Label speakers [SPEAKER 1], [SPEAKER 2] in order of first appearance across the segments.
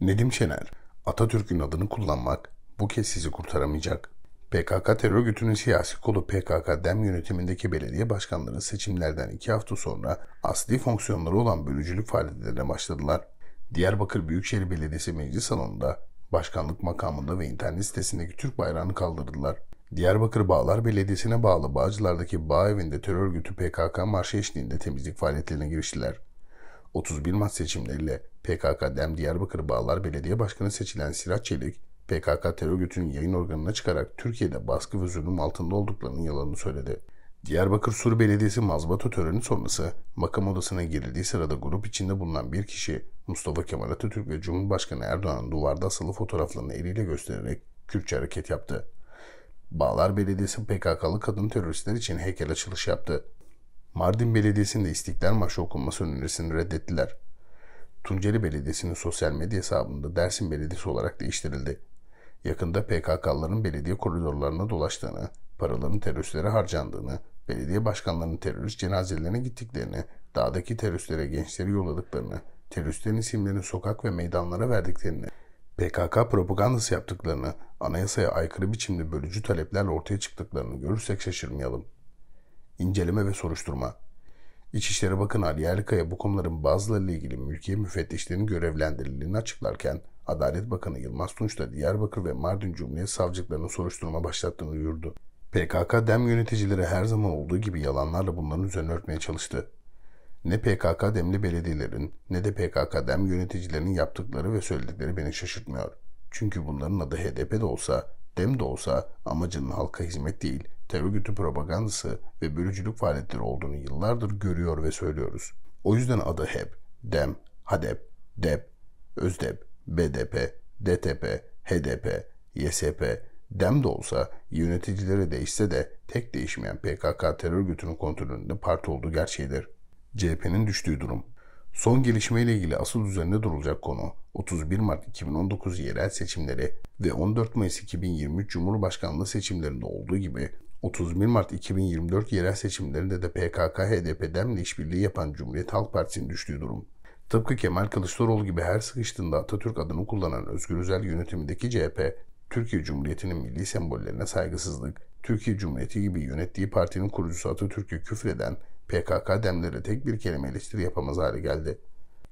[SPEAKER 1] Nedim Şener, Atatürk'ün adını kullanmak bu kez sizi kurtaramayacak. PKK terör örgütünün siyasi kolu PKK DEM yönetimindeki belediye başkanları seçimlerden iki hafta sonra asli fonksiyonları olan bölücülük faaliyetlerine başladılar. Diyarbakır Büyükşehir Belediyesi Meclis Salonu'nda başkanlık makamında ve internet sitesindeki Türk bayrağını kaldırdılar. Diyarbakır Bağlar Belediyesi'ne bağlı Bağcılar'daki bağ evinde terör örgütü PKK marşı eşliğinde temizlik faaliyetlerine giriştiler. 31 Mart seçimleriyle PKK Dem Diyarbakır Bağlar Belediye Başkanı seçilen Sirat Çelik, PKK terör örgütünün yayın organına çıkarak Türkiye'de baskı ve zulüm altında olduklarının yalanını söyledi. Diyarbakır Sur Belediyesi mazbata töreni sonrası makam odasına girildiği sırada grup içinde bulunan bir kişi Mustafa Kemal Atatürk ve Cumhurbaşkanı Erdoğan'ın duvarda asılı fotoğraflarını eliyle göstererek Kürtçe hareket yaptı. Bağlar Belediyesi PKK'lı kadın teröristler için heykel açılışı yaptı. Mardin Belediyesi'nde İstiklal Marşı okunması önerisini reddettiler. Tunceli Belediyesi'nin sosyal medya hesabında Dersim Belediyesi olarak değiştirildi. Yakında PKK'ların belediye koridorlarına dolaştığını, paraların teröristlere harcandığını, belediye başkanlarının terörist cenazelerine gittiklerini, dağdaki teröristlere gençleri yolladıklarını, teröristlerin isimlerini sokak ve meydanlara verdiklerini, PKK propagandası yaptıklarını, anayasaya aykırı biçimde bölücü taleplerle ortaya çıktıklarını görürsek şaşırmayalım. İnceleme ve soruşturma İçişleri Bakanı Ali Yerlikaya bu konuların bazılarıyla ilgili mülkiye müfettişlerinin görevlendirildiğini açıklarken Adalet Bakanı Yılmaz Tunç da Diyarbakır ve Mardin Cumhuriyet Savcılıklarının soruşturma başlattığını duyurdu. PKK dem yöneticileri her zaman olduğu gibi yalanlarla bunların üzerine örtmeye çalıştı. Ne PKK demli belediyelerin ne de PKK dem yöneticilerinin yaptıkları ve söyledikleri beni şaşırtmıyor. Çünkü bunların adı HDP de olsa, dem de olsa amacının halka hizmet değil, terör örgütü propagandası ve bölücülük faaliyetleri olduğunu yıllardır görüyor ve söylüyoruz. O yüzden adı HEP, DEM, HADEP, DEP, ÖZDEP, BDP, DTP, HDP, YSP, DEM de olsa yöneticileri değişse de tek değişmeyen PKK terör örgütünün kontrolünde parti olduğu gerçeğidir. CHP'nin düştüğü durum. Son gelişmeyle ilgili asıl üzerinde durulacak konu 31 Mart 2019 yerel seçimleri ve 14 Mayıs 2023 Cumhurbaşkanlığı seçimlerinde olduğu gibi 31 Mart 2024 yerel seçimlerinde de PKK-HDP'den işbirliği yapan Cumhuriyet Halk Partisi'nin düştüğü durum. Tıpkı Kemal Kılıçdaroğlu gibi her sıkıştığında Atatürk adını kullanan Özgür Özel yönetimindeki CHP, Türkiye Cumhuriyeti'nin milli sembollerine saygısızlık, Türkiye Cumhuriyeti gibi yönettiği partinin kurucusu Atatürk'e küfreden PKK demlere tek bir kelime eleştiri yapamaz hale geldi.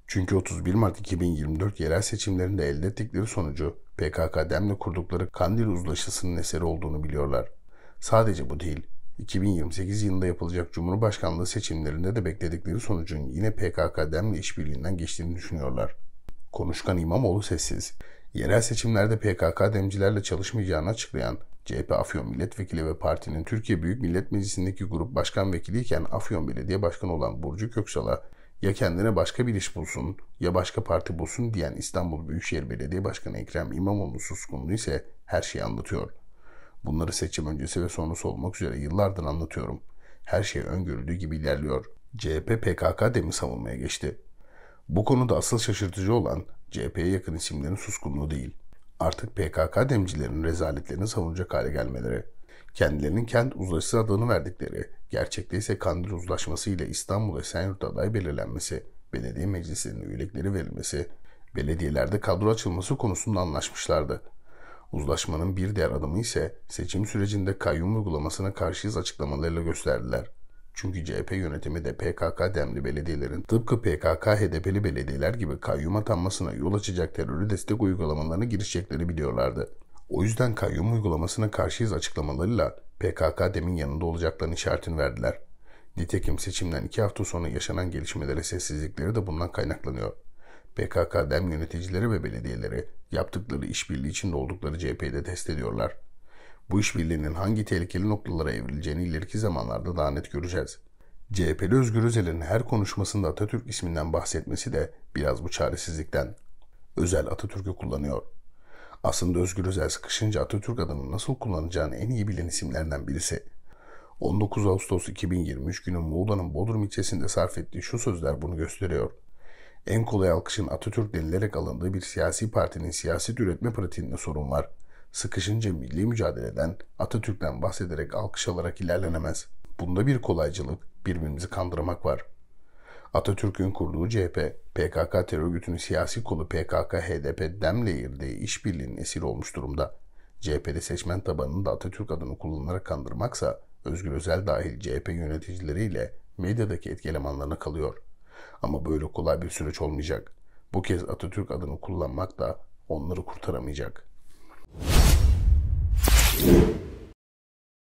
[SPEAKER 1] Çünkü 31 Mart 2024 yerel seçimlerinde elde ettikleri sonucu PKK demle kurdukları Kandil Uzlaşısı'nın eseri olduğunu biliyorlar. Sadece bu değil. 2028 yılında yapılacak Cumhurbaşkanlığı seçimlerinde de bekledikleri sonucun yine PKK DEM'le işbirliğinden geçtiğini düşünüyorlar. Konuşkan İmamoğlu sessiz. Yerel seçimlerde PKK demcilerle çalışmayacağını açıklayan CHP Afyon Milletvekili ve partinin Türkiye Büyük Millet Meclisi'ndeki grup başkan vekiliyken Afyon Belediye Başkanı olan Burcu Köksal'a ya kendine başka bir iş bulsun ya başka parti bulsun diyen İstanbul Büyükşehir Belediye Başkanı Ekrem İmamoğlu suskunluğu ise her şeyi anlatıyor. Bunları seçim öncesi ve sonrası olmak üzere yıllardır anlatıyorum. Her şey öngörüldüğü gibi ilerliyor. CHP PKK demi savunmaya geçti. Bu konuda asıl şaşırtıcı olan CHP'ye yakın isimlerin suskunluğu değil. Artık PKK demcilerinin rezaletlerini savunacak hale gelmeleri. Kendilerinin kent uzlaşısı adını verdikleri, gerçekte ise Kandil Uzlaşması ile İstanbul Esenyurt adayı belirlenmesi, belediye meclisinin üyelikleri verilmesi, belediyelerde kadro açılması konusunda anlaşmışlardı. Uzlaşmanın bir diğer adımı ise seçim sürecinde kayyum uygulamasına karşıyız açıklamalarıyla gösterdiler. Çünkü CHP yönetimi de PKK demli belediyelerin tıpkı PKK HDP'li belediyeler gibi kayyum atanmasına yol açacak terörü destek uygulamalarına girişecekleri biliyorlardı. O yüzden kayyum uygulamasına karşıyız açıklamalarıyla PKK demin yanında olacaklarını işaretini verdiler. Nitekim seçimden iki hafta sonra yaşanan gelişmelere sessizlikleri de bundan kaynaklanıyor. PKK, DEM yöneticileri ve belediyeleri yaptıkları işbirliği içinde oldukları CHP'yi de test ediyorlar. Bu işbirliğinin hangi tehlikeli noktalara evrileceğini ileriki zamanlarda daha net göreceğiz. CHP'li Özgür Özel'in her konuşmasında Atatürk isminden bahsetmesi de biraz bu çaresizlikten. Özel Atatürk'ü kullanıyor. Aslında Özgür Özel sıkışınca Atatürk adını nasıl kullanacağını en iyi bilen isimlerden birisi. 19 Ağustos 2023 günü Muğla'nın Bodrum ilçesinde sarf ettiği şu sözler bunu gösteriyor.'' en kolay alkışın Atatürk denilerek alındığı bir siyasi partinin siyaset üretme pratiğinde sorun var. Sıkışınca milli mücadeleden, Atatürk'ten bahsederek alkış alarak ilerlenemez. Bunda bir kolaycılık, birbirimizi kandırmak var. Atatürk'ün kurduğu CHP, PKK terör örgütünün siyasi kolu PKK-HDP demle yirdiği işbirliğinin esiri olmuş durumda. CHP'li seçmen tabanını da Atatürk adını kullanarak kandırmaksa Özgür Özel dahil CHP yöneticileriyle medyadaki etki elemanlarına kalıyor.'' Ama böyle kolay bir süreç olmayacak. Bu kez Atatürk adını kullanmak da onları kurtaramayacak.